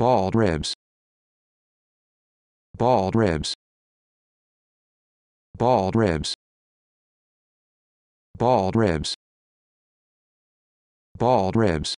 Bald ribs. Bald ribs. Bald ribs. Bald ribs. Bald ribs.